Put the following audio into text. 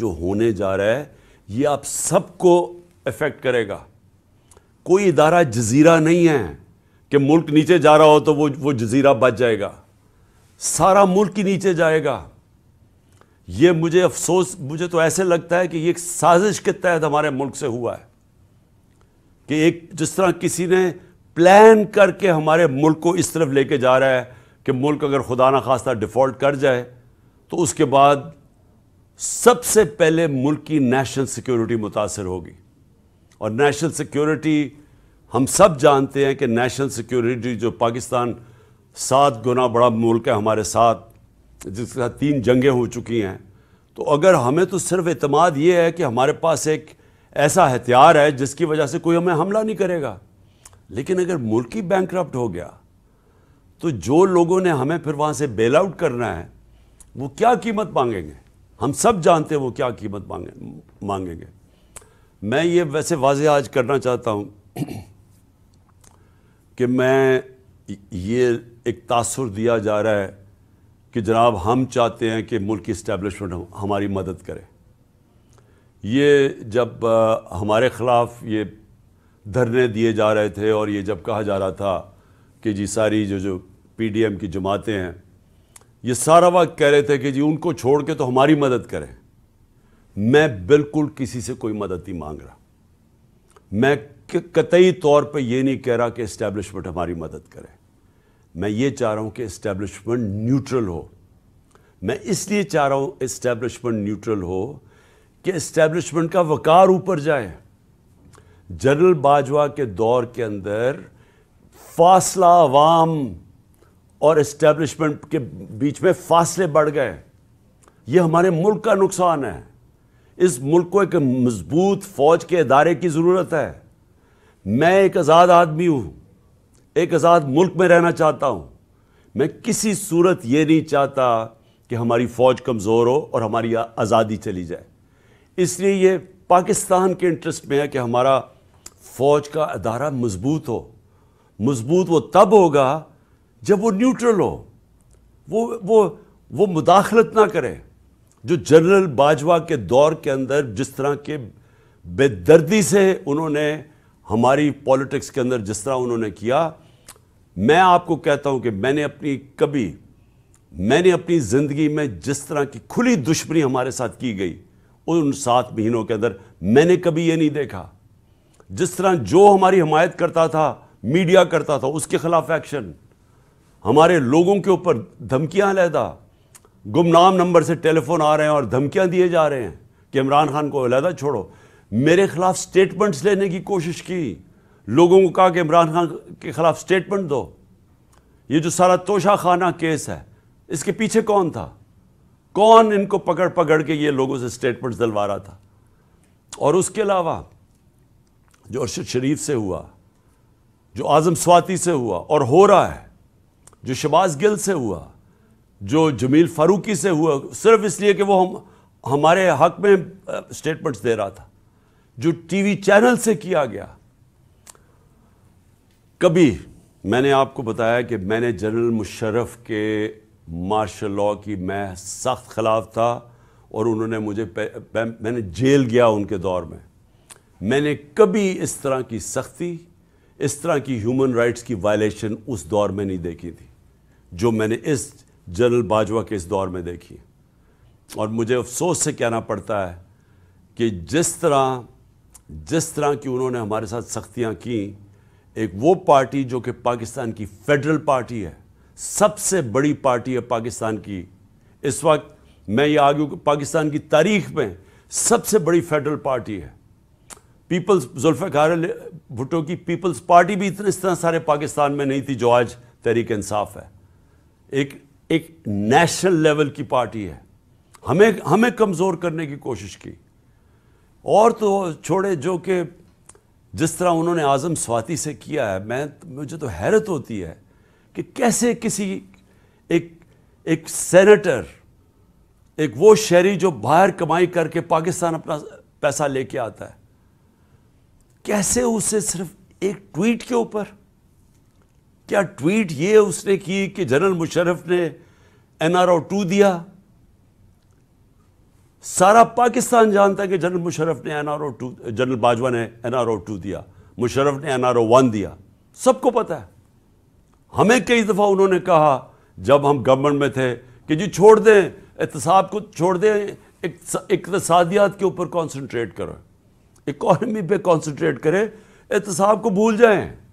जो होने जा रहा है ये आप सबको इफ़ेक्ट करेगा कोई इदारा जजीरा नहीं है कि मुल्क नीचे जा रहा हो तो वो वो जजीरा बच जाएगा सारा मुल्क ही नीचे जाएगा ये मुझे अफसोस मुझे तो ऐसे लगता है कि ये एक साजिश के तहत हमारे मुल्क से हुआ है कि एक जिस तरह किसी ने प्लान करके हमारे मुल्क को इस तरफ लेके जा रहा है कि मुल्क अगर खुदा ना खास्ता डिफ़ॉल्ट कर जाए तो उसके बाद सबसे पहले मुल्क की नेशनल सिक्योरिटी मुतासर होगी और नेशनल सिक्योरिटी हम सब जानते हैं कि नेशनल सिक्योरिटी जो पाकिस्तान सात गुना बड़ा मुल्क है हमारे साथ जिसके साथ तीन जंगें हो चुकी हैं तो अगर हमें तो सिर्फ अतमाद ये है कि हमारे पास एक ऐसा हथियार है जिसकी वजह से कोई हमें हमला नहीं करेगा लेकिन अगर मुल्क ही बैंक हो गया तो जो लोगों ने हमें फिर वहाँ से बेल आउट करना है वो क्या कीमत मांगेंगे हम सब जानते हैं वो क्या कीमत मांगे मांगेंगे मैं ये वैसे वाज आज करना चाहता हूँ कि मैं ये एक तासर दिया जा रहा है कि जनाब हम चाहते हैं कि मुल्क की इस्टेबलिशमेंट हमारी मदद करे ये जब हमारे ख़िलाफ़ ये धरने दिए जा रहे थे और ये जब कहा जा रहा था कि जी सारी जो जो पीडीएम की जमातें हैं ये सारा वक्त कह रहे थे कि जी उनको छोड़ के तो हमारी मदद करें मैं बिल्कुल किसी से कोई मदद नहीं मांग रहा मैं कतई तौर पे ये नहीं कह रहा कि इस्टेब्लिशमेंट हमारी मदद करे मैं ये चाह रहा हूँ कि इस्टेब्लिशमेंट न्यूट्रल हो मैं इसलिए चाह रहा हूँ इस्टेब्लिशमेंट न्यूट्रल हो कि इस्टेब्लिशमेंट का वकार ऊपर जाए जनरल बाजवा के दौर के अंदर फासला आवाम और इस्टेब्लिशमेंट के बीच में फासले बढ़ गए ये हमारे मुल्क का नुकसान है इस मुल्क को एक मजबूत फौज के अदारे की ज़रूरत है मैं एक आज़ाद आदमी हूँ एक आज़ाद मुल्क में रहना चाहता हूँ मैं किसी सूरत ये नहीं चाहता कि हमारी फ़ौज कमज़ोर हो और हमारी आज़ादी चली जाए इसलिए ये पाकिस्तान के इंटरेस्ट में है कि हमारा फ़ौज का अदारा मजबूत हो मजबूत वो तब होगा जब वो न्यूट्रल हो वो वो वो मुदाखलत ना करे जो जनरल बाजवा के दौर के अंदर जिस तरह के बेदर्दी से उन्होंने हमारी पॉलिटिक्स के अंदर जिस तरह उन्होंने किया मैं आपको कहता हूं कि मैंने अपनी कभी मैंने अपनी ज़िंदगी में जिस तरह की खुली दुश्मनी हमारे साथ की गई उन सात महीनों के अंदर मैंने कभी ये नहीं देखा जिस तरह जो हमारी हमायत करता था मीडिया करता था उसके खिलाफ एक्शन हमारे लोगों के ऊपर धमकियाँ लहदा गुमनाम नंबर से टेलीफोन आ रहे हैं और धमकियाँ दिए जा रहे हैं कि इमरान खान को अलहदा छोड़ो मेरे ख़िलाफ़ स्टेटमेंट्स लेने की कोशिश की लोगों को कहा कि इमरान खान के ख़िलाफ़ स्टेटमेंट दो ये जो सारा तोशा खाना केस है इसके पीछे कौन था कौन इनको पकड़ पकड़ के ये लोगों से स्टेटमेंट्स दिलवा रहा था और उसके अलावा जो अरशद शरीफ से हुआ जो आज़म स्वाति से हुआ और हो रहा है जो शबाज गिल से हुआ जो जमील फारूकी से हुआ सिर्फ इसलिए कि वो हम हमारे हक में स्टेटमेंट्स दे रहा था जो टीवी चैनल से किया गया कभी मैंने आपको बताया कि मैंने जनरल मुशर्रफ के मार्शल लॉ की मैं सख्त खिलाफ था और उन्होंने मुझे मैंने जेल गया उनके दौर में मैंने कभी इस तरह की सख्ती इस तरह की ह्यूमन राइट्स की वायलेशन उस दौर में नहीं देखी थी जो मैंने इस जनरल बाजवा के इस दौर में देखी और मुझे अफसोस से कहना पड़ता है कि जिस तरह जिस तरह की उन्होंने हमारे साथ सख्तियां की एक वो पार्टी जो कि पाकिस्तान की फेडरल पार्टी है सबसे बड़ी पार्टी है पाकिस्तान की इस वक्त मैं ये आगे पाकिस्तान की तारीख में सबसे बड़ी फेडरल पार्टी है पीपल्स जुल्फ़ार भुट्टो की पीपल्स पार्टी भी इतने इस तरह सारे पाकिस्तान में नहीं थी जो आज तहरीक इंसाफ है एक एक नेशनल लेवल की पार्टी है हमें हमें कमज़ोर करने की कोशिश की और तो छोड़े जो कि जिस तरह उन्होंने आज़म स्वाति से किया है मैं मुझे तो हैरत होती है कि कैसे किसी एक एक सेनेटर एक वो शहरी जो बाहर कमाई करके पाकिस्तान अपना पैसा लेके आता है कैसे उसे सिर्फ एक ट्वीट के ऊपर क्या ट्वीट ये उसने की कि जनरल मुशर्रफ ने एनआरओ टू दिया सारा पाकिस्तान जानता है कि जनरल मुशर्रफ ने एनआरओ टू जनरल बाजवा ने एनआरओ ओ टू दिया मुशर्रफ ने एनआरओ ओ वन दिया सबको पता है हमें कई दफ़ा उन्होंने कहा जब हम गवर्नमेंट में थे कि जी छोड़ दें एहतसाब को छोड़ दें इकतसादियात के ऊपर कॉन्सनट्रेट करो इकॉनमी पे कॉन्सनट्रेट करें एहतसाब को भूल जाएं